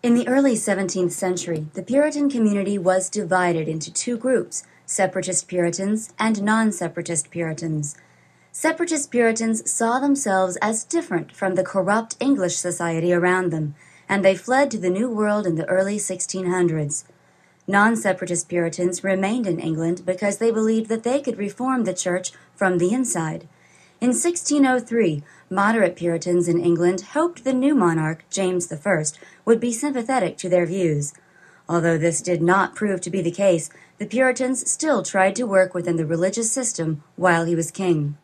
In the early 17th century, the Puritan community was divided into two groups separatist Puritans and non separatist Puritans. Separatist Puritans saw themselves as different from the corrupt English society around them, and they fled to the New World in the early 1600s. Non separatist Puritans remained in England because they believed that they could reform the church from the inside. In 1603, moderate Puritans in England hoped the new monarch, James I, would be sympathetic to their views. Although this did not prove to be the case, the Puritans still tried to work within the religious system while he was king.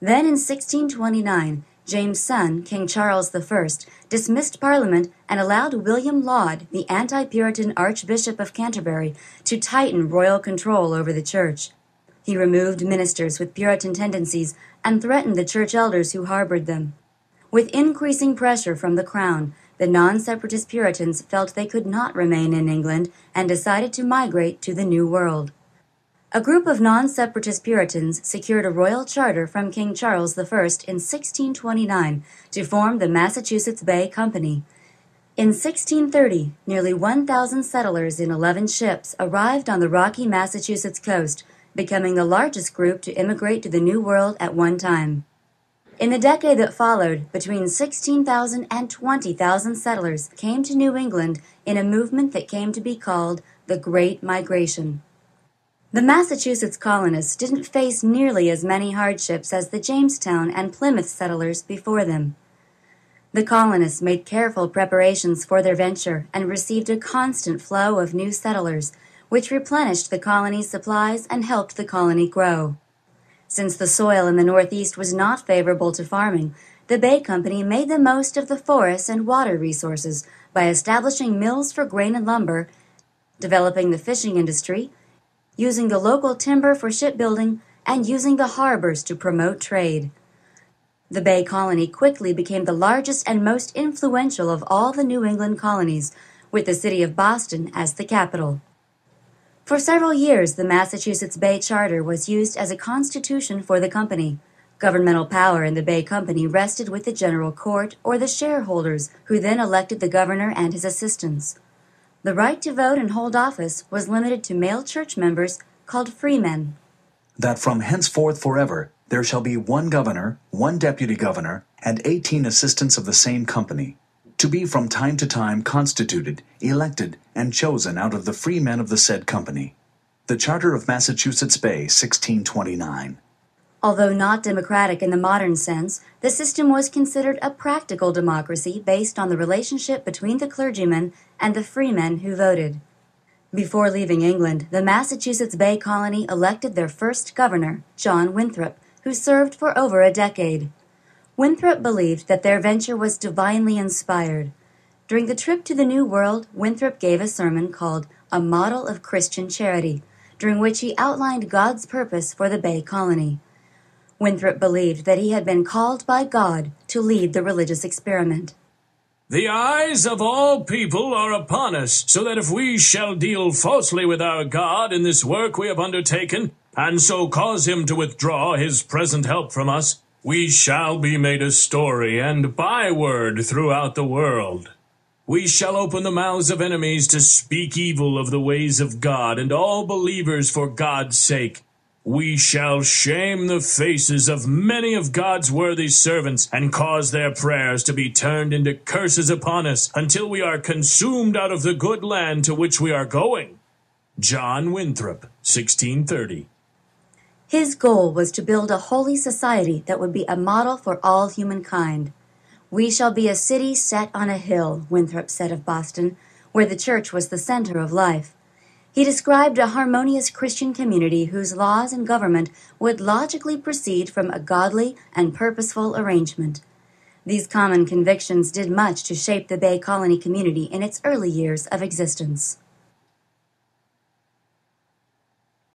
Then in 1629, James's son, King Charles I, dismissed Parliament and allowed William Laud, the anti Puritan Archbishop of Canterbury, to tighten royal control over the Church. He removed ministers with Puritan tendencies and threatened the church elders who harbored them. With increasing pressure from the crown, the non separatist Puritans felt they could not remain in England and decided to migrate to the New World. A group of non separatist Puritans secured a royal charter from King Charles I in 1629 to form the Massachusetts Bay Company. In 1630, nearly 1,000 settlers in 11 ships arrived on the rocky Massachusetts coast becoming the largest group to immigrate to the New World at one time. In the decade that followed, between 16,000 and 20,000 settlers came to New England in a movement that came to be called the Great Migration. The Massachusetts colonists didn't face nearly as many hardships as the Jamestown and Plymouth settlers before them. The colonists made careful preparations for their venture and received a constant flow of new settlers which replenished the colony's supplies and helped the colony grow. Since the soil in the Northeast was not favorable to farming, the Bay Company made the most of the forests and water resources by establishing mills for grain and lumber, developing the fishing industry, using the local timber for shipbuilding, and using the harbors to promote trade. The Bay Colony quickly became the largest and most influential of all the New England colonies, with the city of Boston as the capital. For several years, the Massachusetts Bay Charter was used as a constitution for the company. Governmental power in the Bay Company rested with the General Court or the shareholders, who then elected the governor and his assistants. The right to vote and hold office was limited to male church members called freemen. That from henceforth forever there shall be one governor, one deputy governor, and eighteen assistants of the same company to be from time to time constituted, elected, and chosen out of the free men of the said company. The Charter of Massachusetts Bay, 1629. Although not democratic in the modern sense, the system was considered a practical democracy based on the relationship between the clergymen and the freemen who voted. Before leaving England, the Massachusetts Bay Colony elected their first governor, John Winthrop, who served for over a decade. Winthrop believed that their venture was divinely inspired. During the trip to the New World, Winthrop gave a sermon called A Model of Christian Charity, during which he outlined God's purpose for the Bay Colony. Winthrop believed that he had been called by God to lead the religious experiment. The eyes of all people are upon us, so that if we shall deal falsely with our God in this work we have undertaken, and so cause him to withdraw his present help from us, we shall be made a story and byword throughout the world. We shall open the mouths of enemies to speak evil of the ways of God and all believers for God's sake. We shall shame the faces of many of God's worthy servants and cause their prayers to be turned into curses upon us until we are consumed out of the good land to which we are going. John Winthrop, 1630. His goal was to build a holy society that would be a model for all humankind. We shall be a city set on a hill, Winthrop said of Boston, where the church was the center of life. He described a harmonious Christian community whose laws and government would logically proceed from a godly and purposeful arrangement. These common convictions did much to shape the Bay Colony community in its early years of existence.